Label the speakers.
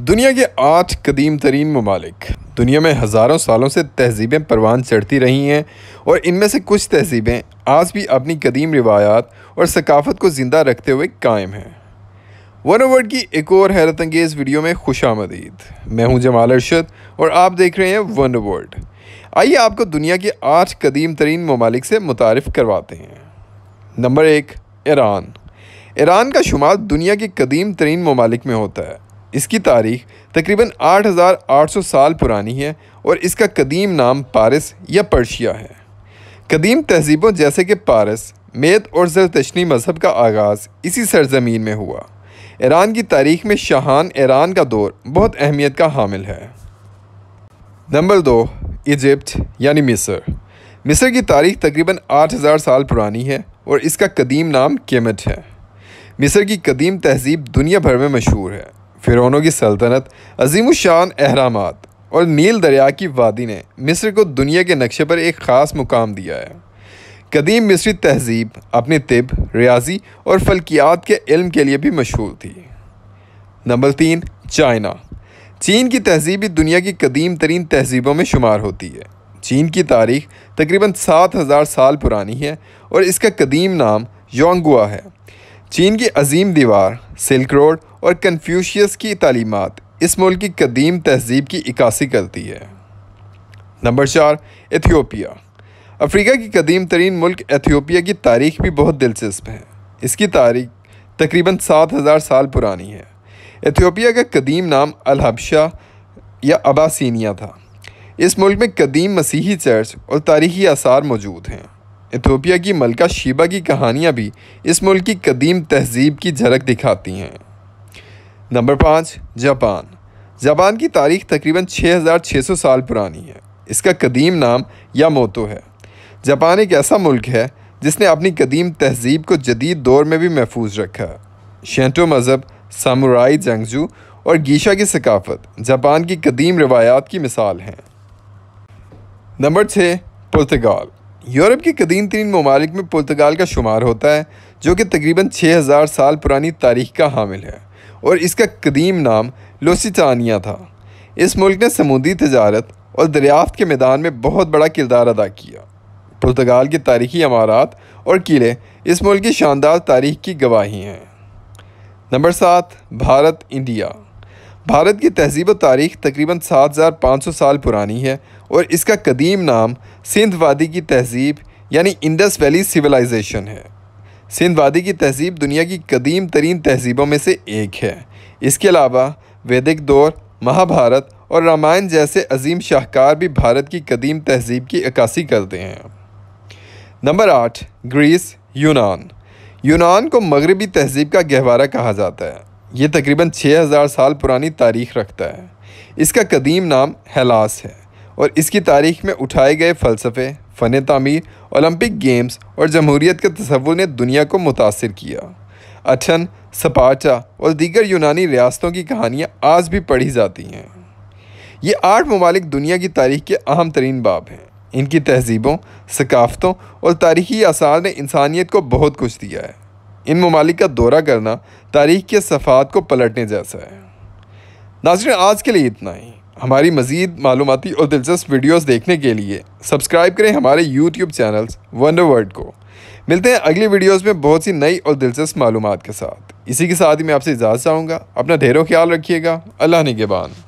Speaker 1: दुनिया के आठ कदीम तरीन ममालिक दुनिया में हज़ारों सालों से तहजीबें परवान चढ़ती रही हैं और इनमें से कुछ तहजीबें आज भी अपनी कदीम रिवायात और सकाफत को ज़िंदा रखते हुए कायम हैं वन वर्ड की एक और हैरत अंगेज़ वीडियो में खुश आमदीद मैं हूं जमाल अरशद और आप देख रहे हैं वन ओवर्ड आइए आपको दुनिया के आठ कदीम तरीन ममालिक से मुतारफ़ करवाते हैं नंबर एक ईरान ईरान का शुमार दुनिया के कदीम तरीन ममालिक में होता है इसकी तारीख तकरीबन 8,800 साल पुरानी है और इसका कदीम नाम पारस या पर्शिया है कदीम तहजीबों जैसे कि पारस मेत और जरतशनी मज़हब का आगाज़ इसी सरजमीन में हुआ ईरान की तारीख में शाहान ईरान का दौर बहुत अहमियत का हामिल है नंबर दो इजिप्ट यानी मिस्र मिस्र की तारीख तकरीबन 8000 साल पुरानी है और इसका कदीम नाम केमट है मिस्र की कदीम तहजीब दुनिया भर में मशहूर है फ़िरौनों की सल्तनत अजीम शान अहराम और नील दरिया की वादी ने मिस्र को दुनिया के नक्शे पर एक ख़ास मुकाम दिया है कदीम मिस्री तहजीब अपने तिब रियाजी और फलकियात के इल्म के लिए भी मशहूर थी नंबर तीन चाइना चीन की तहजीब भी दुनिया की कदीम तरीन तहजीबों में शुमार होती है चीन की तारीख तकरीबन सात हज़ार साल पुरानी है और इसका कदीम नाम योंगुआ है चीन की अजीम दीवार सिल्क रोड और कन्फ्यूशियस की तालीमत इस मुल्क की कदीम तहजीब की इक्सी करती है नंबर चार एथियोपिया अफ्रीका की कदीम तरीन मुल्क एथियोपिया की तारीख भी बहुत दिलचस्प है इसकी तारीख तकरीबन सात हज़ार साल पुरानी है एथियोपिया का कदीम नाम अलहबशा या अबासनिया था इस मुल्क में कदीम मसीही चर्च और तारीखी आसार मौजूद हैं एथियोपिया की मलका शीबा की कहानियाँ भी इस मुल्क की कदीम तहजीब की झलक दिखाती हैं नंबर पाँच जापान जापान की तारीख तकरीबन 6,600 साल पुरानी है इसका कदीम नाम यामोतो है जापान एक ऐसा मुल्क है जिसने अपनी कदीम तहजीब को जदीद दौर में भी महफूज रखा शेंटो मज़हब सामुराई जंगजू और गीशा की सकाफत जापान की कदीम रवायात की मिसाल हैं नंबर छः पुर्तगाल यूरोप के कदीम तरीन ममालिक में पुर्तगाल का शुमार होता है जो कि तकरीबन 6000 साल पुरानी तारीख का हामिल है और इसका कदीम नाम लोसीटानिया था इस मुल्क ने समुद्री तजारत और दरियाफ्त के मैदान में बहुत बड़ा किरदार अदा किया पुर्तगाल के तारीखी अमारात और किले इस मुल्क की शानदार तारीख की गवाही हैं नंबर सात भारत इंडिया भारत की तहजीब तारीख तकरीबन 7,500 साल पुरानी है और इसका कदीम नाम सिंध वादी की तहजीब यानी इंडस वैली सिविलाइजेशन है सिंध वादी की तहजीब दुनिया की कदीम तरीन तहजीबों में से एक है इसके अलावा वैदिक दौर महाभारत और रामायण जैसे अजीम शाहकार भी भारत की कदीम तहजीब की अक्सी करते हैं नंबर आठ ग्रीस यूनान यूनान को मगरबी तहजीब का गहवारा कहा जाता है ये तकरीबन 6000 साल पुरानी तारीख रखता है इसका कदीम नाम हेलास है और इसकी तारीख में उठाए गए फ़लसफ़े फ़न तमीर ओलंपिक गेम्स और जमहूरीत के तस्वुर ने दुनिया को मुतासर किया अठन सपाचा और दीगर यूनानी रियासतों की कहानियाँ आज भी पढ़ी जाती हैं ये आठ ममालिक दुनिया की तारीख के अहम तरीन बाब हैं इनकी तहजीबों सकाफ़तों और तारीखी आसार ने इंसानियत को बहुत कुछ दिया है इन ममालिक का दौरा करना तारीख के सफ़ात को पलटने जैसा है नाजरन आज के लिए इतना ही हमारी मज़ीद मालूमती और दिलचस्प वीडियोस देखने के लिए सब्सक्राइब करें हमारे यूट्यूब चैनल्स वनडर वर्ल्ड को मिलते हैं अगली वीडियोस में बहुत सी नई और दिलचस्प मालूम के साथ इसी के साथ ही मैं आपसे इजाज़त चाहूँगा अपना ढेरों ख्याल रखिएगा अल्लाह नगेबान